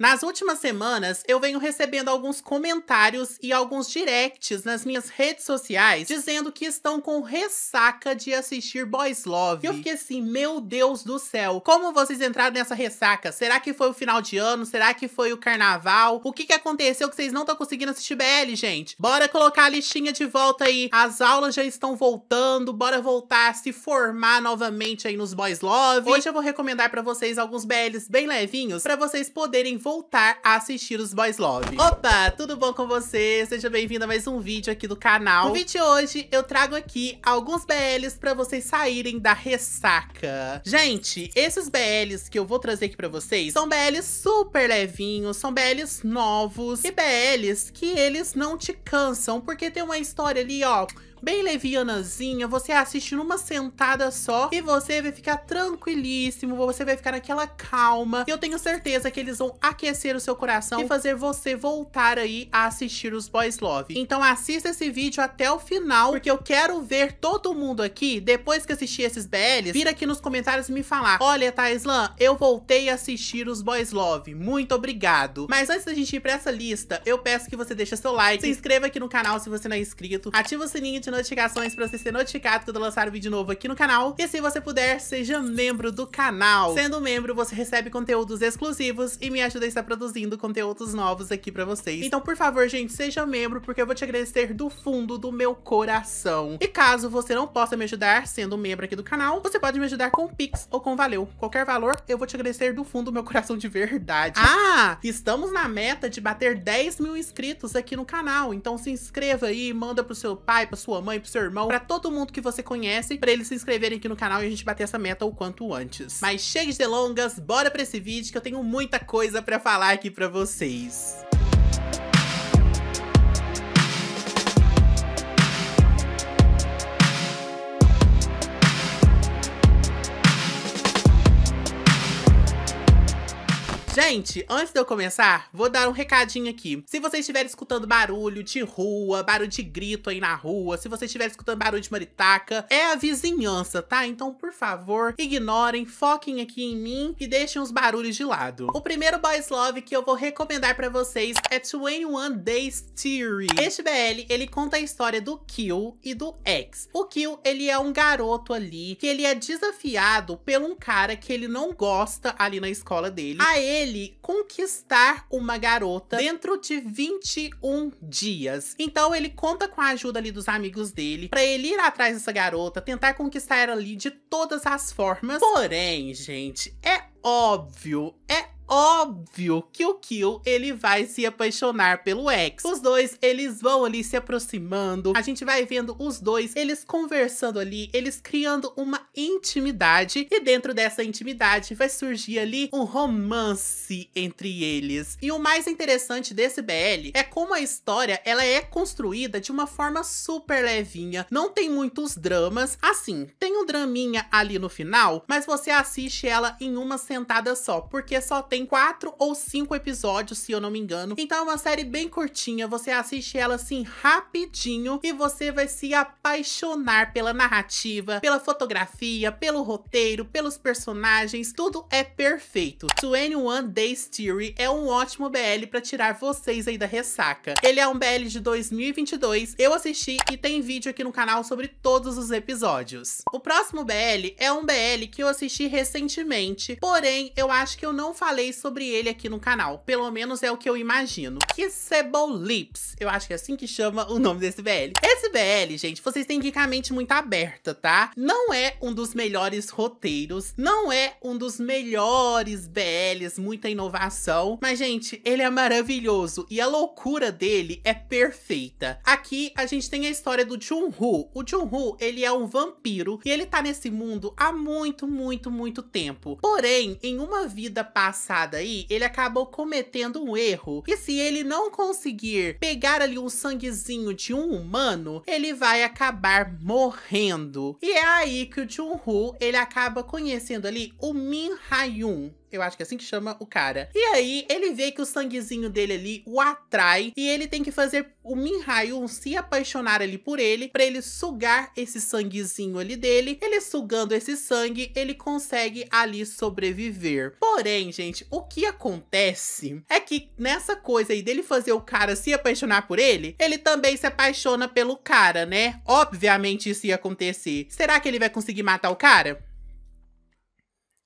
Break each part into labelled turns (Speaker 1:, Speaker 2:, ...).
Speaker 1: Nas últimas semanas, eu venho recebendo alguns comentários e alguns directs nas minhas redes sociais dizendo que estão com ressaca de assistir Boys Love. E eu fiquei assim, meu Deus do céu, como vocês entraram nessa ressaca? Será que foi o final de ano? Será que foi o carnaval? O que que aconteceu que vocês não estão conseguindo assistir BL, gente? Bora colocar a listinha de volta aí. As aulas já estão voltando, bora voltar a se formar novamente aí nos Boys Love. Hoje eu vou recomendar para vocês alguns BLs bem levinhos para vocês poderem voltar voltar a assistir os Boys Love. Opa, tudo bom com você? Seja bem-vindo a mais um vídeo aqui do canal. No vídeo de hoje, eu trago aqui alguns BLs pra vocês saírem da ressaca. Gente, esses BLs que eu vou trazer aqui pra vocês são BLs super levinhos, são BLs novos e BLs que eles não te cansam, porque tem uma história ali, ó bem levianazinha, você assiste numa sentada só e você vai ficar tranquilíssimo, você vai ficar naquela calma. E eu tenho certeza que eles vão aquecer o seu coração e fazer você voltar aí a assistir os Boys Love. Então assista esse vídeo até o final, porque eu quero ver todo mundo aqui, depois que assistir esses BLs, vir aqui nos comentários e me falar, olha Taislan, eu voltei a assistir os Boys Love, muito obrigado. Mas antes da gente ir pra essa lista, eu peço que você deixe seu like, se inscreva aqui no canal se você não é inscrito, ativa o sininho de de notificações pra você ser notificado quando eu lançar um vídeo novo aqui no canal. E se você puder, seja membro do canal. Sendo membro, você recebe conteúdos exclusivos e me ajuda a estar produzindo conteúdos novos aqui pra vocês. Então, por favor, gente, seja membro, porque eu vou te agradecer do fundo do meu coração. E caso você não possa me ajudar sendo membro aqui do canal, você pode me ajudar com Pix ou com Valeu. Qualquer valor, eu vou te agradecer do fundo do meu coração de verdade. Ah, ah estamos na meta de bater 10 mil inscritos aqui no canal. Então se inscreva aí, manda pro seu pai, pra sua sua mãe, pro seu irmão, para todo mundo que você conhece, para eles se inscreverem aqui no canal e a gente bater essa meta o quanto antes. Mas chega de delongas, bora para esse vídeo que eu tenho muita coisa para falar aqui para vocês. Gente, antes de eu começar, vou dar um recadinho aqui. Se você estiver escutando barulho de rua, barulho de grito aí na rua, se você estiver escutando barulho de maritaca, é a vizinhança, tá? Então, por favor, ignorem, foquem aqui em mim e deixem os barulhos de lado. O primeiro boys love que eu vou recomendar para vocês é 21 Days Theory. Este BL, ele conta a história do Kill e do X. O Kill, ele é um garoto ali que ele é desafiado por um cara que ele não gosta ali na escola dele. A ele ele conquistar uma garota dentro de 21 dias. Então ele conta com a ajuda ali dos amigos dele para ele ir atrás dessa garota, tentar conquistar ela ali de todas as formas. Porém, gente, é óbvio, é óbvio que o Kill ele vai se apaixonar pelo ex. Os dois, eles vão ali se aproximando, a gente vai vendo os dois, eles conversando ali, eles criando uma intimidade e dentro dessa intimidade vai surgir ali um romance entre eles. E o mais interessante desse BL é como a história, ela é construída de uma forma super levinha, não tem muitos dramas, assim, tem um draminha ali no final, mas você assiste ela em uma sentada só, porque só tem tem quatro ou cinco episódios, se eu não me engano. Então é uma série bem curtinha, você assiste ela assim rapidinho e você vai se apaixonar pela narrativa, pela fotografia, pelo roteiro, pelos personagens, tudo é perfeito. 21 Days Theory é um ótimo BL para tirar vocês aí da ressaca. Ele é um BL de 2022, eu assisti e tem vídeo aqui no canal sobre todos os episódios. O próximo BL é um BL que eu assisti recentemente, porém eu acho que eu não falei sobre ele aqui no canal. Pelo menos é o que eu imagino. Kissable Lips. Eu acho que é assim que chama o nome desse BL. Esse BL, gente, vocês têm que ir com a mente muito aberta, tá? Não é um dos melhores roteiros. Não é um dos melhores BLs. Muita inovação. Mas, gente, ele é maravilhoso. E a loucura dele é perfeita. Aqui, a gente tem a história do Hu. O Hu, ele é um vampiro. E ele tá nesse mundo há muito, muito, muito tempo. Porém, em uma vida passada temporada aí, ele acabou cometendo um erro. E se ele não conseguir pegar ali um sanguezinho de um humano, ele vai acabar morrendo. E é aí que o jun ele acaba conhecendo ali o Min eu acho que é assim que chama o cara. E aí, ele vê que o sanguezinho dele ali o atrai e ele tem que fazer o Minhayun se apaixonar ali por ele, para ele sugar esse sanguezinho ali dele. Ele sugando esse sangue, ele consegue ali sobreviver. Porém, gente, o que acontece é que nessa coisa aí dele fazer o cara se apaixonar por ele, ele também se apaixona pelo cara, né? Obviamente isso ia acontecer. Será que ele vai conseguir matar o cara?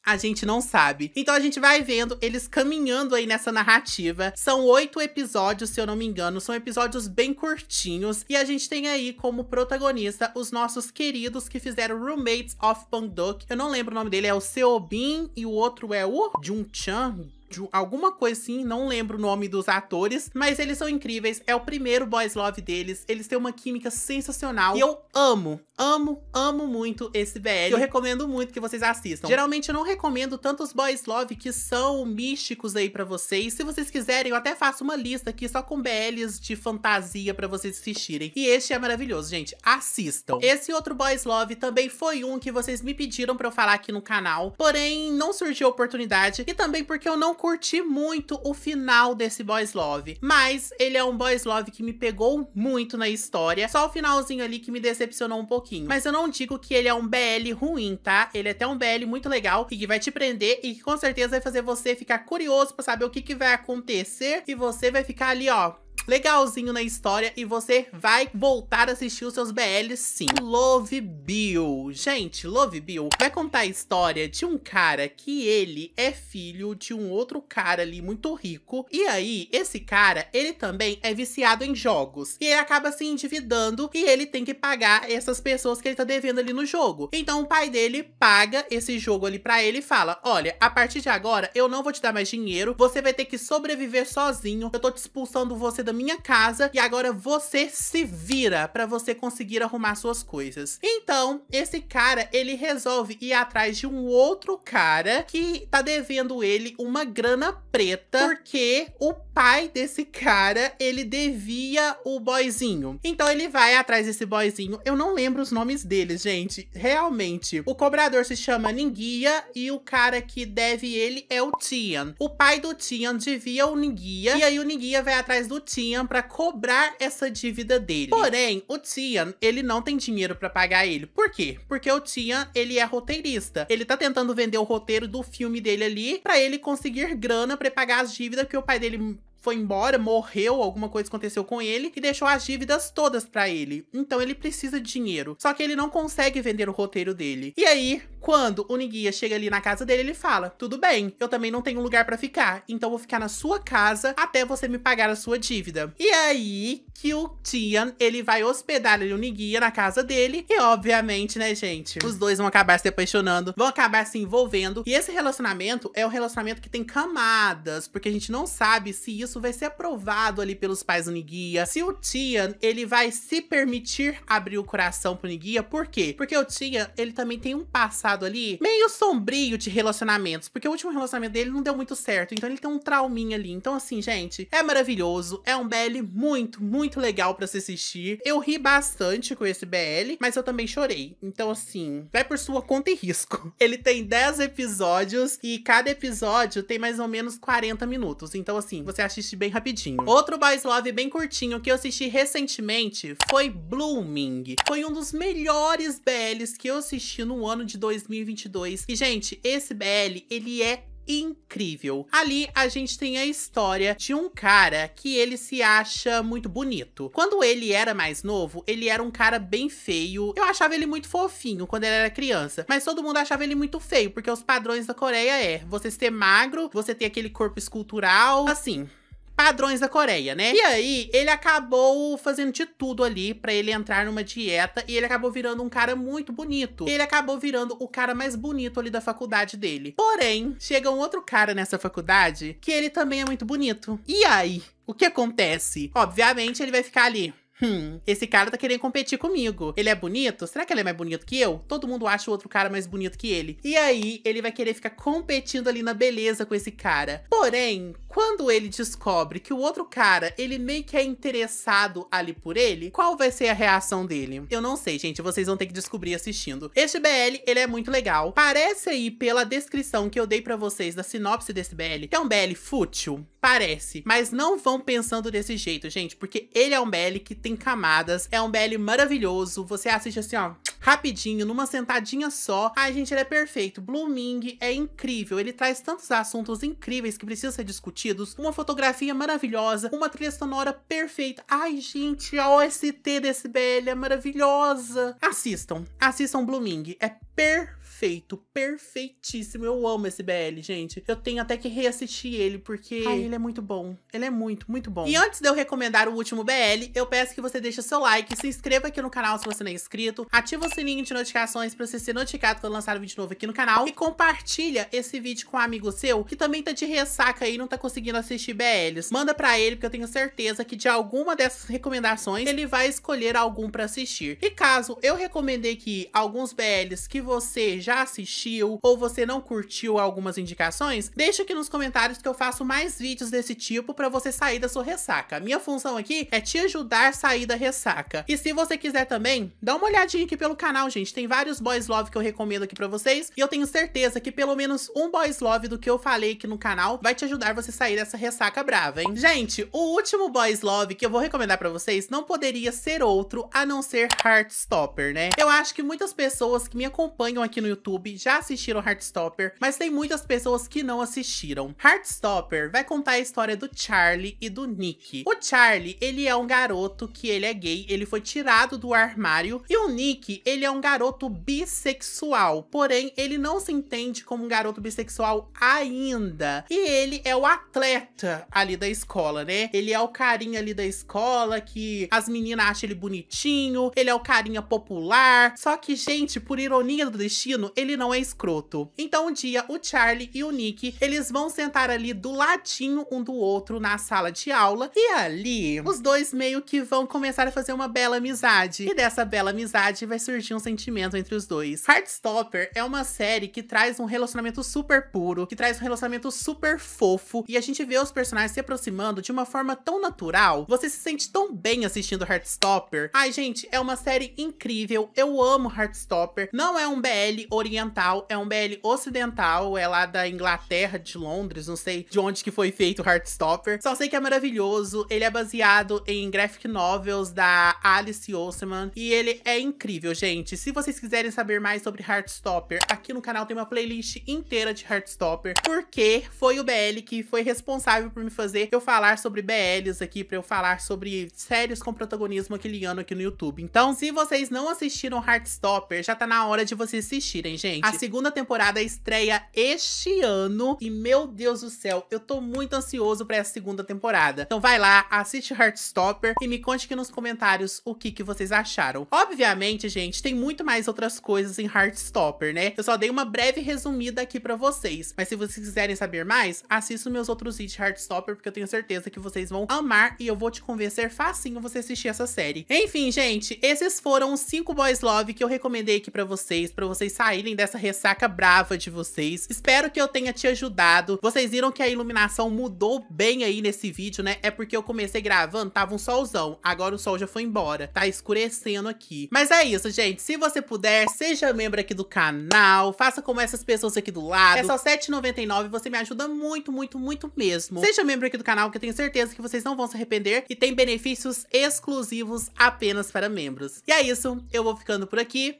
Speaker 1: A gente não sabe. Então a gente vai vendo eles caminhando aí nessa narrativa. São oito episódios, se eu não me engano. São episódios bem curtinhos. E a gente tem aí como protagonista os nossos queridos que fizeram Roommates of Bangdok. Eu não lembro o nome dele, é o Seobin e o outro é o Jun Chan alguma coisa assim, não lembro o nome dos atores, mas eles são incríveis. É o primeiro boys love deles, eles têm uma química sensacional e eu amo, amo, amo muito esse BL. Eu recomendo muito que vocês assistam. Geralmente eu não recomendo tantos boys love que são místicos aí para vocês. Se vocês quiserem, eu até faço uma lista aqui só com BLs de fantasia para vocês assistirem. E este é maravilhoso, gente. Assistam. Esse outro boys love também foi um que vocês me pediram para eu falar aqui no canal, porém não surgiu a oportunidade e também porque eu não curti muito o final desse boys love, mas ele é um boys love que me pegou muito na história, só o finalzinho ali que me decepcionou um pouquinho. Mas eu não digo que ele é um BL ruim, tá? Ele é até um BL muito legal e que vai te prender e que com certeza vai fazer você ficar curioso para saber o que, que vai acontecer e você vai ficar ali, ó, legalzinho na história e você vai voltar a assistir os seus BLs sim. Love Bill. Gente, Love Bill vai contar a história de um cara que ele é filho de um outro cara ali muito rico. E aí, esse cara, ele também é viciado em jogos. E ele acaba se endividando e ele tem que pagar essas pessoas que ele tá devendo ali no jogo. Então o pai dele paga esse jogo ali pra ele e fala, olha, a partir de agora eu não vou te dar mais dinheiro, você vai ter que sobreviver sozinho, eu tô te expulsando você da minha casa e agora você se vira para você conseguir arrumar suas coisas. Então, esse cara, ele resolve ir atrás de um outro cara que tá devendo ele uma grana preta porque o pai desse cara, ele devia o boyzinho. Então ele vai atrás desse boyzinho. Eu não lembro os nomes deles, gente. Realmente. O cobrador se chama Ninguia e o cara que deve ele é o Tian. O pai do Tian devia o Ninguia e aí o Ninguia vai atrás do Tian Tian para cobrar essa dívida dele. Porém, o Tian, ele não tem dinheiro para pagar ele. Por quê? Porque o Tian, ele é roteirista. Ele tá tentando vender o roteiro do filme dele ali para ele conseguir grana para pagar as dívidas que o pai dele foi embora, morreu, alguma coisa aconteceu com ele e deixou as dívidas todas para ele. Então ele precisa de dinheiro. Só que ele não consegue vender o roteiro dele. E aí, quando o Niguia chega ali na casa dele, ele fala: Tudo bem, eu também não tenho lugar para ficar, então vou ficar na sua casa até você me pagar a sua dívida. E aí que o Tian ele vai hospedar ali o Niguia na casa dele, e obviamente, né, gente, os dois vão acabar se apaixonando, vão acabar se envolvendo. E esse relacionamento é um relacionamento que tem camadas, porque a gente não sabe se isso vai ser aprovado ali pelos pais do Niguia, se o Tian ele vai se permitir abrir o coração pro Niguia, por quê? Porque o Tian ele também tem um passado ali meio sombrio de relacionamentos, porque o último relacionamento dele não deu muito certo, então ele tem um trauminha ali. Então, assim, gente, é maravilhoso, é um BL muito, muito legal para se assistir. Eu ri bastante com esse BL, mas eu também chorei. Então, assim, vai por sua conta e risco. Ele tem 10 episódios e cada episódio tem mais ou menos 40 minutos. Então, assim, você assiste bem rapidinho. Outro Boys Love bem curtinho que eu assisti recentemente foi Blooming. Foi um dos melhores BLs que eu assisti no ano de 2000 2022. E, gente, esse BL, ele é incrível. Ali a gente tem a história de um cara que ele se acha muito bonito. Quando ele era mais novo, ele era um cara bem feio. Eu achava ele muito fofinho quando ele era criança, mas todo mundo achava ele muito feio, porque os padrões da Coreia é você ser magro, você ter aquele corpo escultural, assim, padrões da Coreia, né? E aí, ele acabou fazendo de tudo ali para ele entrar numa dieta e ele acabou virando um cara muito bonito. Ele acabou virando o cara mais bonito ali da faculdade dele. Porém, chega um outro cara nessa faculdade que ele também é muito bonito. E aí, o que acontece? Obviamente, ele vai ficar ali Hum, esse cara tá querendo competir comigo. Ele é bonito? Será que ele é mais bonito que eu? Todo mundo acha o outro cara mais bonito que ele. E aí, ele vai querer ficar competindo ali na beleza com esse cara. Porém, quando ele descobre que o outro cara, ele meio que é interessado ali por ele, qual vai ser a reação dele? Eu não sei, gente. Vocês vão ter que descobrir assistindo. Este BL, ele é muito legal. Parece aí, pela descrição que eu dei pra vocês da sinopse desse BL, que é um BL fútil. Parece. Mas não vão pensando desse jeito, gente, porque ele é um Belly que tem camadas, é um Belly maravilhoso, você assiste assim, ó rapidinho, numa sentadinha só. Ai, gente, ele é perfeito. Blooming é incrível. Ele traz tantos assuntos incríveis que precisam ser discutidos. Uma fotografia maravilhosa, uma trilha sonora perfeita. Ai, gente, a OST desse BL é maravilhosa. Assistam, assistam Blooming. É perfeito, perfeitíssimo. Eu amo esse BL, gente. Eu tenho até que reassistir ele, porque Ai, ele é muito bom. Ele é muito, muito bom. E antes de eu recomendar o último BL, eu peço que você deixe seu like, se inscreva aqui no canal se você não é inscrito, ative o sininho de notificações para você ser notificado quando lançar um vídeo novo aqui no canal. E compartilha esse vídeo com um amigo seu que também tá de ressaca aí e não tá conseguindo assistir BLs. Manda para ele, porque eu tenho certeza que de alguma dessas recomendações ele vai escolher algum para assistir. E caso eu recomendei que alguns BLs que você já assistiu ou você não curtiu algumas indicações, deixa aqui nos comentários que eu faço mais vídeos desse tipo para você sair da sua ressaca. Minha função aqui é te ajudar a sair da ressaca. E se você quiser também, dá uma olhadinha aqui pelo canal canal, gente, tem vários boys love que eu recomendo aqui pra vocês. E eu tenho certeza que pelo menos um boys love do que eu falei aqui no canal vai te ajudar você sair dessa ressaca brava, hein? Gente, o último boys love que eu vou recomendar pra vocês não poderia ser outro a não ser Heartstopper, né? Eu acho que muitas pessoas que me acompanham aqui no YouTube já assistiram Heartstopper, mas tem muitas pessoas que não assistiram. Heartstopper vai contar a história do Charlie e do Nick. O Charlie, ele é um garoto que ele é gay, ele foi tirado do armário, e o Nick ele é um garoto bissexual, porém ele não se entende como um garoto bissexual ainda. E ele é o atleta ali da escola, né? Ele é o carinha ali da escola que as meninas acham ele bonitinho, ele é o carinha popular. Só que, gente, por ironia do destino, ele não é escroto. Então um dia o Charlie e o Nick, eles vão sentar ali do latinho um do outro na sala de aula e ali os dois meio que vão começar a fazer uma bela amizade. E dessa bela amizade vai surgir surgir um sentimento entre os dois. Heartstopper é uma série que traz um relacionamento super puro, que traz um relacionamento super fofo, e a gente vê os personagens se aproximando de uma forma tão natural. Você se sente tão bem assistindo Heartstopper. Ai, gente, é uma série incrível. Eu amo Heartstopper. Não é um BL oriental, é um BL ocidental, é lá da Inglaterra, de Londres, não sei de onde que foi feito Heartstopper. Só sei que é maravilhoso, ele é baseado em graphic novels da Alice Oseman e ele é incrível, gente gente, se vocês quiserem saber mais sobre Heartstopper, aqui no canal tem uma playlist inteira de Heartstopper, porque foi o BL que foi responsável por me fazer eu falar sobre BLs aqui, pra eu falar sobre séries com protagonismo ano aqui no YouTube. Então, se vocês não assistiram Heartstopper, já tá na hora de vocês assistirem, gente. A segunda temporada estreia este ano e, meu Deus do céu, eu tô muito ansioso pra essa segunda temporada. Então vai lá, assiste Heartstopper e me conte aqui nos comentários o que, que vocês acharam. Obviamente, gente, gente, tem muito mais outras coisas em Heartstopper, né? Eu só dei uma breve resumida aqui pra vocês, mas se vocês quiserem saber mais, assistam meus outros vídeos de Heartstopper, porque eu tenho certeza que vocês vão amar e eu vou te convencer facinho você assistir essa série. Enfim, gente, esses foram os 5 boys love que eu recomendei aqui pra vocês, pra vocês saírem dessa ressaca brava de vocês. Espero que eu tenha te ajudado. Vocês viram que a iluminação mudou bem aí nesse vídeo, né? É porque eu comecei gravando, tava um solzão, agora o sol já foi embora, tá escurecendo aqui. Mas é isso, gente gente, se você puder, seja membro aqui do canal, faça como essas pessoas aqui do lado. É só R$7,99 você me ajuda muito, muito, muito mesmo. Seja membro aqui do canal, que eu tenho certeza que vocês não vão se arrepender e tem benefícios exclusivos apenas para membros. E é isso, eu vou ficando por aqui.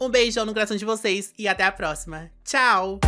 Speaker 1: Um beijão no coração de vocês e até a próxima. Tchau!